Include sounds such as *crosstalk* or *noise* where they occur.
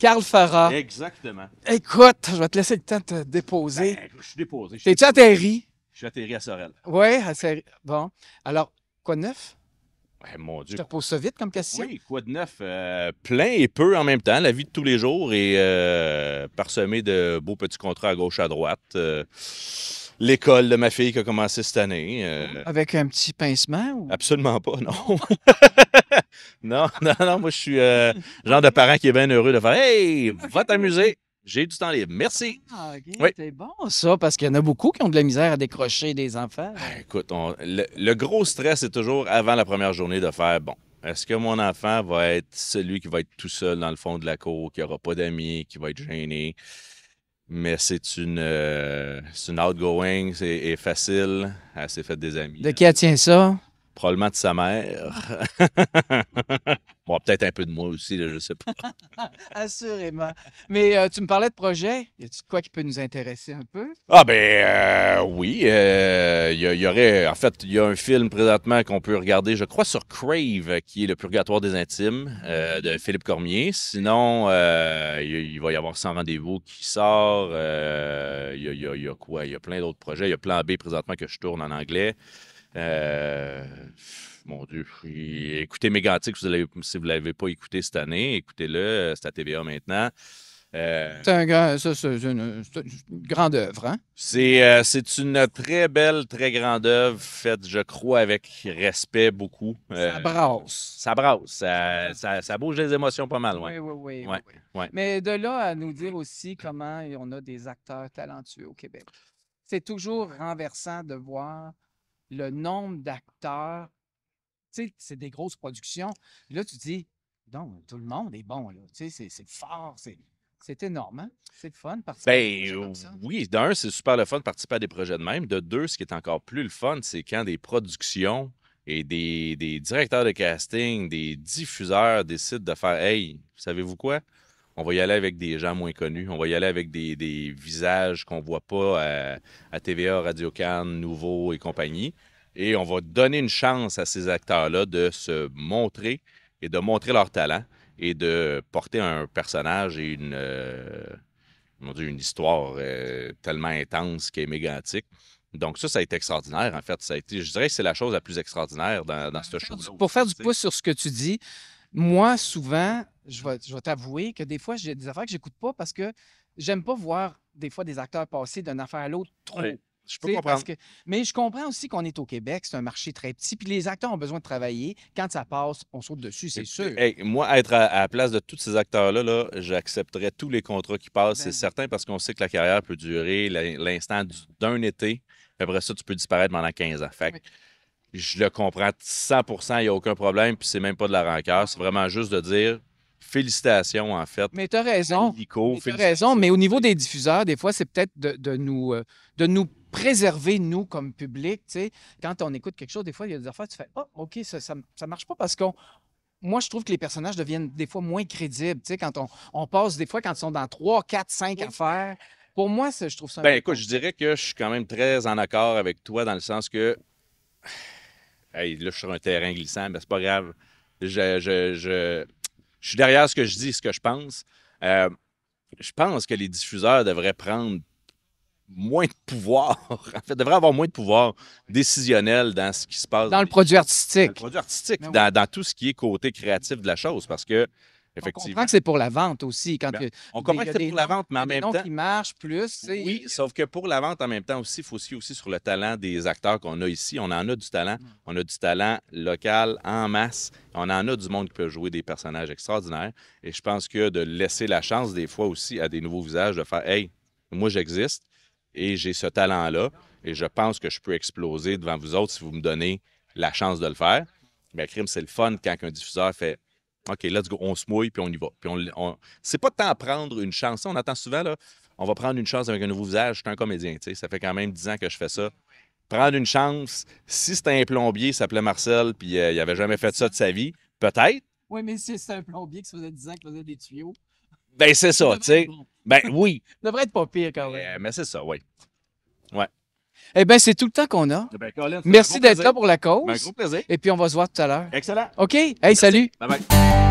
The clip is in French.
Carl Farah. Exactement. Écoute, je vais te laisser le temps de te déposer. Ben, je suis déposé. T'es-tu atterri? Je suis atterri à Sorel. Oui, à Sorel. Bon. Alors, quoi de neuf? Eh, je te ça vite comme question. Oui, quoi de neuf? Euh, plein et peu en même temps. La vie de tous les jours est euh, parsemée de beaux petits contrats à gauche, à droite. Euh, l'école de ma fille qui a commencé cette année. Hein? Avec un petit pincement? Absolument pas, non. *laughs* non, non, non, moi je suis genre de parent qui est bien heureux de faire Hey, va t'amuser! J'ai du temps libre. Merci. Ah, C'est bon, ça, parce qu'il y en a beaucoup qui ont de la misère à décrocher des enfants. Ah, écoute, le, gros stress, c'est toujours avant la première journée de faire bon. Est-ce que mon enfant va être celui qui va être tout seul dans le fond de la cour, qui n'aura pas d'amis, qui va être gêné? Mais c'est une, euh, outgoing, c'est facile. Elle s'est faite des amis. De qui elle tient ça? probablement de sa mère. *laughs* bon, peut-être un peu de moi aussi, je je sais pas. *laughs* Assurément. Mais euh, tu me parlais de projet. Y a quoi qui peut nous intéresser un peu? Ah, ben euh, oui. Il euh, y, aurait, en fait, il y a un film présentement qu'on peut regarder, je crois, sur Crave, qui est Le Purgatoire des Intimes de Philippe Cormier. Sinon, il va y avoir 100 rendez-vous qui sort. Il y, a quoi? Il y a plein d'autres projets. Il y a Plan B présentement que je tourne en anglais. Euh, mon Dieu. Écoutez Mégantic vous si vous ne l'avez pas écouté cette année. Écoutez-le, euh, c'est à TVA maintenant. Euh, c'est une, grande œuvre. Hein? C'est, c'est une très belle, très grande œuvre faite, je crois, avec respect beaucoup. ça brasse. Ça brasse. Ça, bouge les émotions pas mal. loin. Oui, oui, oui, Mais de là à nous dire aussi comment on a des acteurs talentueux au Québec. C'est toujours renversant de voir le nombre d'acteurs. c'est des grosses productions. Là, tu dis, donc, tout le monde est bon, là. c'est fort, c'est. énorme, hein? C'est le fun de participer ben, à des ben, euh, Oui, d'un, c'est super le fun de participer à des projets de même. De deux, ce qui est encore plus le fun, c'est quand des productions et des, des, directeurs de casting, des diffuseurs décident de faire Hey, savez-vous quoi? on va y aller avec des gens moins connus, on va y aller avec des, visages qu'on ne voit pas à, TVA, Radio Cannes, Nouveau et compagnie. Et on va donner une chance à ces acteurs-là de se montrer et de montrer leur talent et de porter un personnage et une, euh, une histoire euh, tellement intense qui est mégantique. Donc ça, ça a été extraordinaire, en fait. Ça a été, je dirais que c'est la chose la plus extraordinaire dans, dans ce show Pour faire du pouce sur ce que tu dis, moi, souvent, je vais, t'avouer que des fois, j'ai des affaires que j'écoute pas parce que j'aime pas voir des fois des acteurs passer d'une affaire à l'autre trop. je peux comprendre. mais je comprends aussi qu'on est au Québec, c'est un marché très petit, puis les acteurs ont besoin de travailler. Quand ça passe, on saute dessus, c'est sûr. moi, être à, la place de tous ces acteurs-là, j'accepterais tous les contrats qui passent, c'est ben certain, parce qu'on sait que la carrière peut durer l'instant d'un été. Après ça, tu peux disparaître pendant 15 ans. je le comprends 100 il n'y a aucun problème, puis c'est même pas de la rancœur. C'est ah vraiment juste de dire, Félicitations, en fait. Mais tu as raison. raison, mais au niveau des diffuseurs, des fois, c'est peut-être de, nous, euh, de nous préserver, nous, comme public. Quand on écoute quelque chose, des fois, il y a des affaires, tu fais oh, OK, ça, ça, marche pas parce qu'on moi, je trouve que les personnages deviennent des fois moins crédibles. Tu quand on, on, passe des fois, quand ils sont dans trois, quatre, cinq affaires, pour moi, je trouve ça. Bien écoute, je dirais que je suis quand même très en accord avec toi dans le sens que. là, je suis sur un terrain glissant, mais c'est pas grave. je, je, je suis derrière ce que je dis, ce que je pense. Euh, je pense que les diffuseurs devraient prendre moins de pouvoir, *laughs* en fait, devraient avoir moins de pouvoir décisionnel dans ce qui se passe. Dans, le produit artistique. Ben dans le produit artistique, dans, tout ce qui est côté créatif de la chose, parce que Effectivement. On comprend que c'est pour la vente aussi. Ben, on comprend que c'est pour la vente, mais en même temps. qui marche plus. Oui, sauf que pour la vente, en même temps aussi, il faut aussi, aussi sur le talent des acteurs qu'on a ici. On en a du talent. Mm. On a du talent local, en masse. On en a du monde qui peut jouer des personnages extraordinaires. Et je pense que de laisser la chance, des fois aussi, à des nouveaux visages de faire Hey, moi, j'existe et j'ai ce talent-là. Et je pense que je peux exploser devant vous autres si vous me donnez la chance de le faire. Mais ben, crime, c'est le fun quand un diffuseur fait OK, let's go, on se mouille, puis on y va. Puis on, C'est pas tant prendre une chance. On attend souvent, là, on va prendre une chance avec un nouveau visage. Je suis un comédien, tu sais. Ça fait quand même 10 ans que je fais ça. Prendre une chance, si c'était un plombier, il s'appelait Marcel, puis euh, il avait jamais fait ça de sa vie, peut-être. Oui, mais si c'était un plombier qui faisait 10 ans qu'il faisait des tuyaux. Ben, c'est ça, tu sais. Ben, oui. ça devrait être pas pire quand même. mais c'est ça, oui. Ouais. Eh bien, c'est tout le temps qu'on a. Eh ben, Merci d'être là pour la cause. Ben, un gros plaisir. Et puis, on va se voir tout à l'heure. Excellent. OK. Hey, salut. Bye bye.